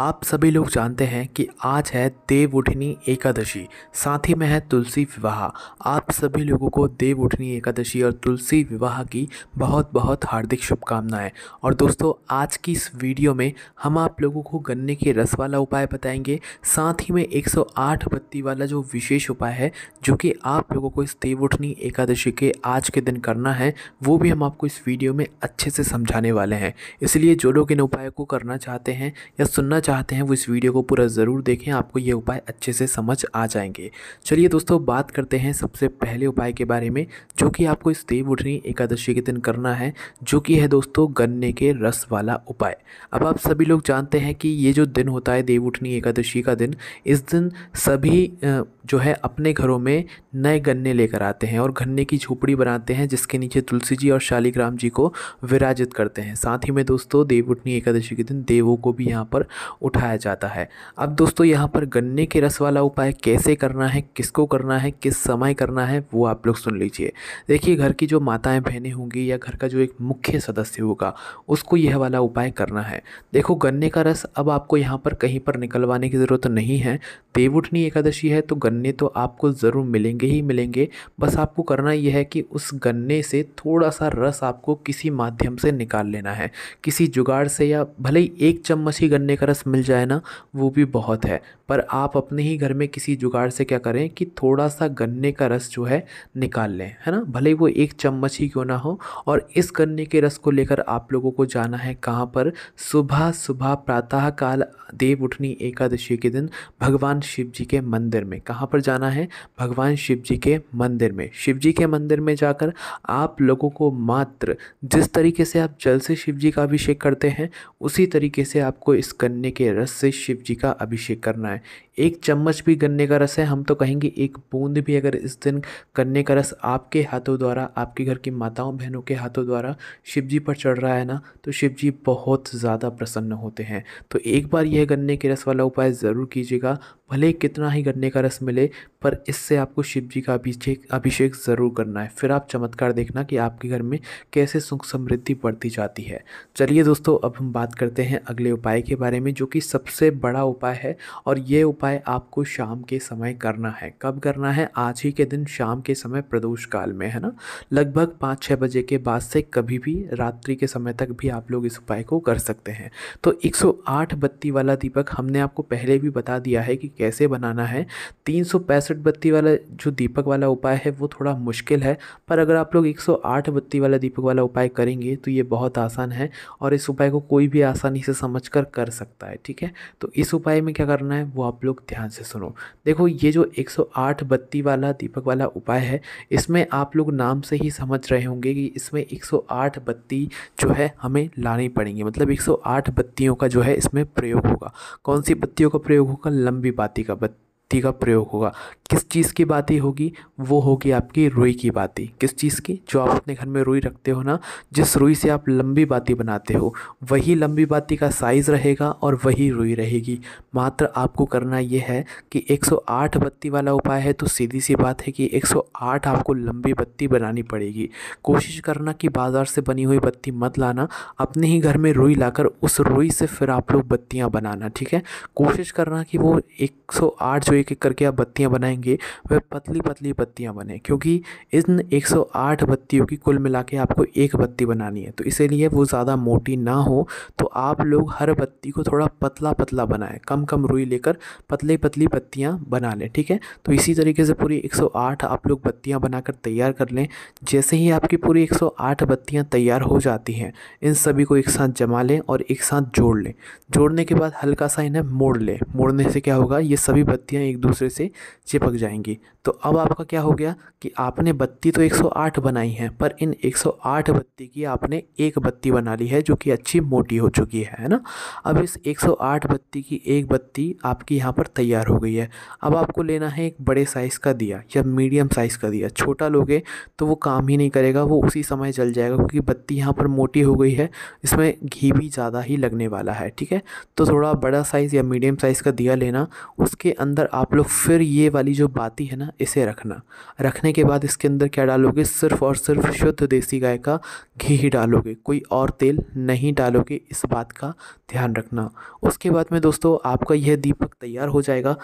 आप सभी लोग जानते हैं कि आज है देव उठनी एकादशी साथ ही में है तुलसी विवाह आप सभी लोगों को देव उठनी एकादशी और तुलसी विवाह की बहुत बहुत हार्दिक शुभकामनाएं और दोस्तों आज की इस वीडियो में हम आप लोगों को गन्ने के रस वाला उपाय बताएंगे साथ ही में 108 बत्ती वाला जो विशेष उपाय है जो कि आप लोगों को इस देव उठनी एकादशी के आज के दिन करना है वो भी हम आपको इस वीडियो में अच्छे से समझाने वाले हैं इसलिए जो लोग इन उपायों को करना चाहते हैं या सुनना चाहते हैं वो इस वीडियो को पूरा ज़रूर देखें आपको ये उपाय अच्छे से समझ आ जाएंगे चलिए दोस्तों बात करते हैं सबसे पहले उपाय के बारे में जो कि आपको इस देव उठनी एकादशी के दिन करना है जो कि है दोस्तों गन्ने के रस वाला उपाय अब आप सभी लोग जानते हैं कि ये जो दिन होता है देव उठनी एकादशी का दिन इस दिन सभी जो है अपने घरों में नए गन्ने लेकर आते हैं और गन्ने की झोपड़ी बनाते हैं जिसके नीचे तुलसी जी और शालिग्राम जी को विराजित करते हैं साथ ही में दोस्तों देव उठनी एकादशी के दिन देवों को भी यहाँ पर उठाया जाता है अब दोस्तों यहाँ पर गन्ने के रस वाला उपाय कैसे करना है किसको करना है किस समय करना है वो आप लोग सुन लीजिए देखिए घर की जो माताएं बहनें होंगी या घर का जो एक मुख्य सदस्य होगा उसको यह वाला उपाय करना है देखो गन्ने का रस अब आपको यहाँ पर कहीं पर निकलवाने की ज़रूरत नहीं है देवउठनी एकादशी है तो गन्ने तो आपको ज़रूर मिलेंगे ही मिलेंगे बस आपको करना यह है कि उस गन्ने से थोड़ा सा रस आपको किसी माध्यम से निकाल लेना है किसी जुगाड़ से या भले ही एक चम्मच ही गन्ने का रस मिल जाए ना वो भी बहुत है पर आप अपने ही घर में किसी जुगाड़ से क्या करें कि थोड़ा सा गन्ने का रस जो है निकाल लें है ना भले वो एक चम्मच ही क्यों ना हो और इस गन्ने के रस को लेकर आप लोगों को जाना है कहाँ पर सुबह सुबह प्रातःकाल देव उठनी एकादशी के दिन भगवान शिव जी के मंदिर में कहाँ पर जाना है भगवान शिव जी के मंदिर में शिव जी के मंदिर में जाकर आप लोगों को मात्र जिस तरीके से आप जल से शिव जी का अभिषेक करते हैं उसी तरीके से आपको इस गन्ने के रस से शिव जी का अभिषेक करना है एक चम्मच भी गन्ने का रस है हम तो कहेंगे एक बूंद भी अगर इस दिन गन्ने का रस आपके हाथों द्वारा आपके घर की माताओं बहनों के हाथों द्वारा शिव जी पर चढ़ रहा है ना तो शिव जी बहुत ज़्यादा प्रसन्न होते हैं तो एक बार यह गन्ने के रस वाला उपाय ज़रूर कीजिएगा भले कितना ही गन्ने का रस मिले पर इससे आपको शिव जी का अभिषेक अभिषेक ज़रूर करना है फिर आप चमत्कार देखना कि आपके घर में कैसे सुख समृद्धि बढ़ती जाती है चलिए दोस्तों अब हम बात करते हैं अगले उपाय के बारे में जो कि सबसे बड़ा उपाय है और ये उपाय आपको शाम के समय करना है कब करना है आज ही के दिन शाम के समय प्रदोष काल में है ना लगभग पाँच छः बजे के बाद से कभी भी रात्रि के समय तक भी आप लोग इस उपाय को कर सकते हैं तो एक बत्ती वाला दीपक हमने आपको पहले भी बता दिया है कि कैसे बनाना है तीन बत्ती वाला जो दीपक वाला उपाय है वो थोड़ा मुश्किल है पर अगर आप लोग 108 बत्ती वाला दीपक वाला उपाय करेंगे तो ये बहुत आसान है और इस उपाय को कोई भी आसानी से समझ कर कर सकता है ठीक है तो इस उपाय में क्या करना है वो आप लोग ध्यान से सुनो देखो ये जो 108 बत्ती वाला दीपक वाला उपाय है इसमें आप लोग नाम से ही समझ रहे होंगे कि इसमें आठ बत्ती जो है हमें लानी पड़ेंगी मतलब 108 बत्तियों का जो है इसमें प्रयोग होगा कौन सी बत्तियों का प्रयोग होगा लंबी बाती का बाती का प्रयोग होगा किस चीज़ की बाती होगी वो होगी आपकी रुई की बाती किस चीज़ की जो आप अपने घर में रुई रखते हो ना जिस रुई से आप लंबी बाती बनाते हो वही लंबी बाती का साइज़ रहेगा और वही रुई रहेगी मात्र आपको करना यह है कि 108 बत्ती वाला उपाय है तो सीधी सी बात है कि 108 आपको लंबी बत्ती बनानी पड़ेगी कोशिश करना कि बाज़ार से बनी हुई बत्ती मत लाना अपने ही घर में रुई लाकर उस रुई से फिर आप लोग बत्तियाँ बनाना ठीक है कोशिश करना कि वो 108 जो एक एक करके आप बत्तियाँ बनाएंगे वह पतली पतली बत्तियाँ बने क्योंकि इन 108 बत्तियों की कुल मिला आपको एक बत्ती बनानी है तो इसीलिए वो ज़्यादा मोटी ना हो तो आप लोग हर बत्ती को थोड़ा पतला पतला बनाएं कम कम रुई लेकर पतली पतली बत्तियाँ बना लें ठीक है तो इसी तरीके से पूरी एक आप लोग बत्तियाँ बनाकर तैयार कर लें जैसे ही आपकी पूरी एक बत्तियाँ तैयार हो जाती हैं इन सभी को एक साथ जमा लें और एक साथ जोड़ लें जोड़ने के बाद हल्का सा इन्हें मोड़ लें मोड़ने से क्या होगा ये सभी बत्तियाँ एक दूसरे से चिपक जाएंगी तो अब आपका क्या हो गया कि आपने बत्ती तो 108 बनाई है पर इन 108 बत्ती की आपने एक बत्ती बना ली है जो कि अच्छी मोटी हो चुकी है है ना अब इस 108 बत्ती की एक बत्ती आपकी यहाँ पर तैयार हो गई है अब आपको लेना है एक बड़े साइज़ का दिया या मीडियम साइज़ का दिया छोटा लोगे तो वो काम ही नहीं करेगा वो उसी समय जल जाएगा क्योंकि बत्ती यहाँ पर मोटी हो गई है इसमें घी भी ज़्यादा ही लगने वाला है ठीक है तो थोड़ा बड़ा साइज़ या मीडियम साइज़ का दिया लेना उसके अंदर आप लोग फिर ये वाली जो बाती है ना इसे रखना रखने के बाद इसके अंदर क्या डालोगे सिर्फ और सिर्फ शुद्ध देसी गाय का घी ही डालोगे कोई और तेल नहीं डालोगे इस बात का ध्यान रखना उसके बाद में दोस्तों आपका यह दीपक तैयार हो जाएगा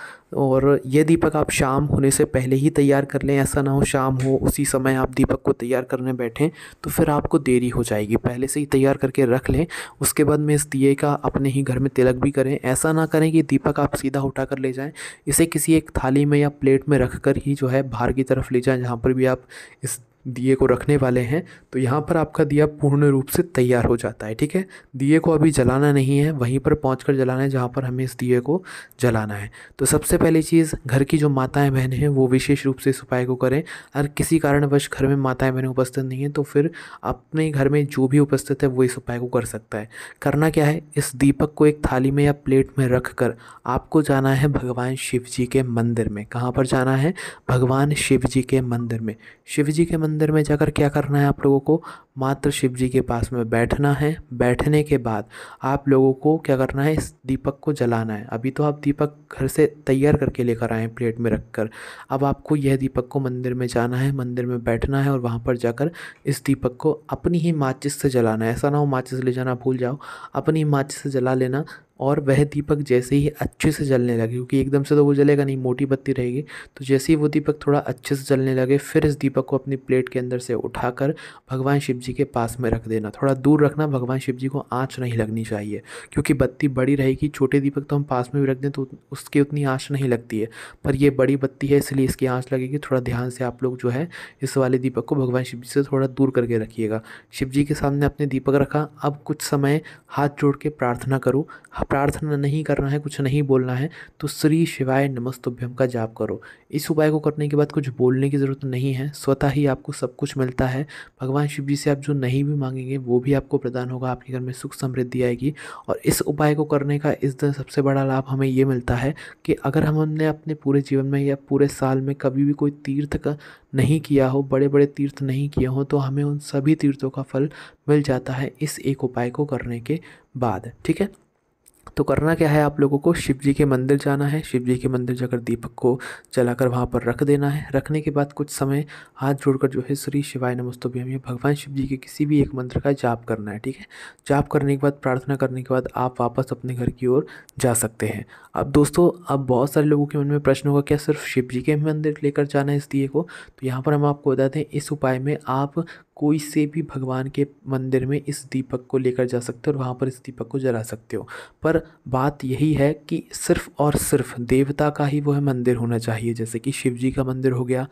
और यह दीपक आप शाम होने से पहले ही तैयार कर लें ऐसा ना हो शाम हो उसी समय आप दीपक को तैयार करने बैठें तो फिर आपको देरी हो जाएगी पहले से ही तैयार करके रख लें उसके बाद में इस दिए का अपने ही घर में तिलक भी करें ऐसा ना करें कि दीपक आप सीधा उठा कर ले जाएँ इसे इसे किसी एक थाली में या प्लेट में रख कर ही जो है बाहर की तरफ ले जाएं जहाँ पर भी आप इस दिए को रखने वाले हैं तो यहाँ पर आपका दिया पूर्ण रूप से तैयार हो जाता है ठीक है दिए को अभी जलाना नहीं है वहीं पर पहुँच कर जलाना है जहाँ पर हमें इस दिए को जलाना है तो सबसे पहली चीज़ घर की जो माताएं बहनें हैं वो विशेष रूप से इस उपाय को करें अगर किसी कारणवश घर में माताएँ बहनें उपस्थित नहीं हैं तो फिर अपने घर में जो भी उपस्थित है वो इस उपाय को कर सकता है करना क्या है इस दीपक को एक थाली में या प्लेट में रख कर आपको जाना है भगवान शिव जी के मंदिर में कहाँ पर जाना है भगवान शिव जी के मंदिर में शिव जी के मंदिर मंदिर में जाकर क्या करना है आप लोगों को मात्र शिव जी के पास में बैठना है बैठने के बाद आप लोगों को क्या करना है इस दीपक को जलाना है अभी तो आप दीपक घर से तैयार करके लेकर आए प्लेट में रख कर अब आपको यह दीपक को मंदिर में जाना है मंदिर में बैठना है और वहाँ पर जाकर इस दीपक को अपनी ही माचिस से जलाना है ऐसा ना हो माचिस ले जाना भूल जाओ अपनी माचिस से जला लेना और वह दीपक जैसे ही अच्छे से जलने लगे क्योंकि एकदम से तो वो जलेगा नहीं मोटी बत्ती रहेगी तो जैसे ही वो दीपक थोड़ा अच्छे से जलने लगे फिर इस दीपक को अपनी प्लेट के अंदर से उठाकर भगवान शिव जी के पास में रख देना थोड़ा दूर रखना भगवान शिव जी को आँच नहीं लगनी चाहिए क्योंकि बत्ती बड़ी रहेगी छोटे दीपक तो हम पास में भी रख दें तो उसकी उतनी आँच नहीं लगती है पर यह बड़ी बत्ती है इसलिए इसकी आँच लगेगी थोड़ा ध्यान से आप लोग जो है इस वाले दीपक को भगवान शिव जी से थोड़ा दूर करके रखिएगा शिव जी के सामने अपने दीपक रखा अब कुछ समय हाथ जोड़ के प्रार्थना करूँ प्रार्थना नहीं करना है कुछ नहीं बोलना है तो श्री शिवाय नमस्तुभ्यम का जाप करो इस उपाय को करने के बाद कुछ बोलने की ज़रूरत नहीं है स्वतः ही आपको सब कुछ मिलता है भगवान शिव जी से आप जो नहीं भी मांगेंगे वो भी आपको प्रदान होगा आपके घर में सुख समृद्धि आएगी और इस उपाय को करने का इस दिन सबसे बड़ा लाभ हमें ये मिलता है कि अगर हमने अपने पूरे जीवन में या पूरे साल में कभी भी कोई तीर्थ का नहीं किया हो बड़े बड़े तीर्थ नहीं किए हों तो हमें उन सभी तीर्थों का फल मिल जाता है इस एक उपाय को करने के बाद ठीक है तो करना क्या है आप लोगों को शिव जी के मंदिर जाना है शिव जी के मंदिर जाकर दीपक को जलाकर वहाँ पर रख देना है रखने के बाद कुछ समय हाथ जोड़कर जो है श्री शिवाय नमस्तभ्यम या भगवान शिव जी के किसी भी एक मंत्र का जाप करना है ठीक है जाप करने के बाद प्रार्थना करने के बाद आप वापस अपने घर की ओर जा सकते हैं अब दोस्तों अब बहुत सारे लोगों के मन में प्रश्न होगा क्या सिर्फ शिव जी के मंदिर लेकर जाना है इस दिए को तो यहाँ पर हम आपको बताते हैं इस उपाय में आप कोई से भी भगवान के मंदिर में इस दीपक को लेकर जा सकते हो और वहाँ पर इस दीपक को जला सकते हो पर बात यही है कि सिर्फ और सिर्फ देवता का ही वह मंदिर होना चाहिए जैसे कि शिव जी का मंदिर हो गया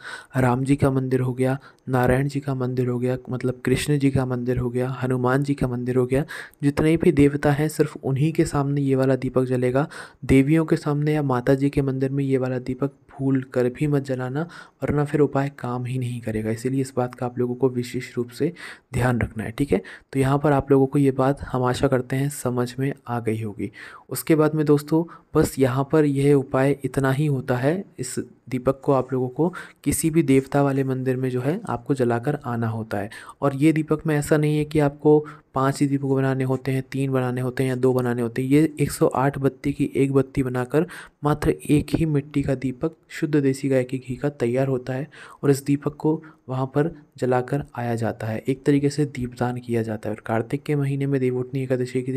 राम जी का मंदिर हो गया नारायण जी का मंदिर हो गया मतलब कृष्ण जी का मंदिर हो गया हनुमान जी का मंदिर हो गया जितने भी देवता हैं सिर्फ उन्हीं के सामने ये वाला दीपक जलेगा देवियों के सामने या माता जी के मंदिर में ये वाला दीपक भूल कर भी मत जलाना वरना फिर उपाय काम ही नहीं करेगा इसीलिए इस बात का आप लोगों को विशेष रूप से ध्यान रखना है ठीक है तो यहाँ पर आप लोगों को ये बात हम आशा करते हैं समझ में आ गई होगी उसके बाद में दोस्तों बस यहाँ पर यह उपाय इतना ही होता है इस दीपक को आप लोगों को किसी भी देवता वाले मंदिर में जो है आपको जलाकर आना होता है और ये दीपक में ऐसा नहीं है कि आपको पाँच ही दीपक को बनाने होते हैं तीन बनाने होते हैं या दो बनाने होते हैं ये 108 बत्ती की एक बत्ती बनाकर मात्र एक ही मिट्टी का दीपक शुद्ध देसी गाय के घी का तैयार होता है और इस दीपक को वहाँ पर जलाकर आया जाता है एक तरीके से दीपदान किया जाता है और कार्तिक के महीने में देवोटनी एकादशी के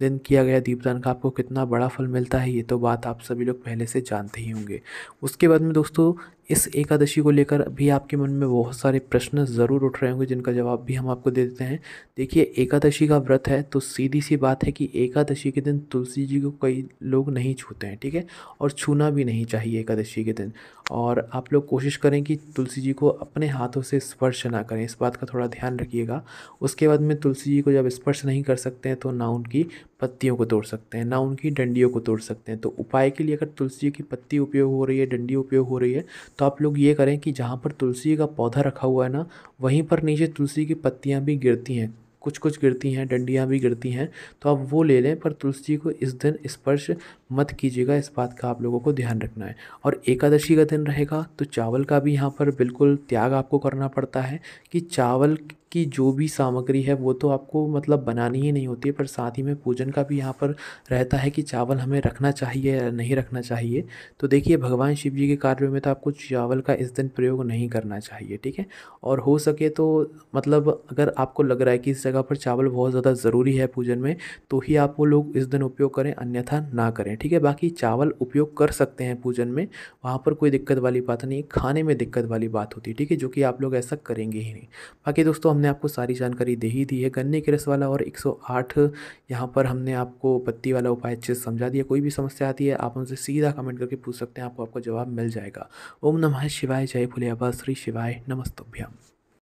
दिन किया गया दीपदान का आपको कितना बड़ा फल मिलता है ये तो बात आप सभी लोग पहले से जानते ही होंगे उसके बाद में दोस्तों इस एकादशी को लेकर भी आपके मन में बहुत सारे प्रश्न ज़रूर उठ रहे होंगे जिनका जवाब भी हम आपको दे देते हैं देखिए एकादशी का व्रत है तो सीधी सी बात है कि एकादशी के दिन तुलसी जी को कई लोग नहीं छूते हैं ठीक है और छूना भी नहीं चाहिए एकादशी के दिन और आप लोग कोशिश करें कि तुलसी जी को अपने हाथों से स्पर्श ना करें इस बात का थोड़ा ध्यान रखिएगा उसके बाद में तुलसी जी को जब स्पर्श नहीं कर सकते हैं तो ना उनकी पत्तियों को तोड़ सकते हैं ना उनकी डंडियों को तोड़ सकते हैं तो उपाय के लिए अगर तुलसी की पत्ती उपयोग हो रही है डंडी उपयोग हो रही है तो आप लोग ये करें कि जहाँ पर तुलसी का पौधा रखा हुआ है ना वहीं पर नीचे तुलसी की पत्तियाँ भी गिरती हैं कुछ कुछ गिरती हैं डंडियाँ भी गिरती हैं तो आप वो ले लें पर तुलसी को इस दिन स्पर्श मत कीजिएगा इस बात का आप लोगों को ध्यान रखना है और एकादशी का दिन रहेगा तो चावल का भी यहाँ पर बिल्कुल त्याग आपको करना पड़ता है कि चावल की जो भी सामग्री है वो तो आपको मतलब बनानी ही नहीं होती है पर साथ ही में पूजन का भी यहाँ पर रहता है कि चावल हमें रखना चाहिए या नहीं रखना चाहिए तो देखिए भगवान शिव जी के कार्यों में तो आपको चावल का इस दिन प्रयोग नहीं करना चाहिए ठीक है और हो सके तो मतलब अगर आपको लग रहा है कि इस जगह पर चावल बहुत ज़्यादा ज़रूरी है पूजन में तो ही आप वो लोग इस दिन उपयोग करें अन्यथा ना करें ठीक है बाकी चावल उपयोग कर सकते हैं पूजन में वहाँ पर कोई दिक्कत वाली बात नहीं खाने में दिक्कत वाली बात होती है ठीक है जो कि आप लोग ऐसा करेंगे ही नहीं बाकी दोस्तों हमने हमने आपको सारी जानकारी दे ही दी है गन्ने के रस वाला और 108 यहाँ पर हमने आपको पत्ती वाला उपाय अच्छे से समझा दिया कोई भी समस्या आती है आप उनसे सीधा कमेंट करके पूछ सकते हैं आपको आपका जवाब मिल जाएगा ओम नमः शिवाय जय भोले आबा श्री शिवाय नमस्तभ्याम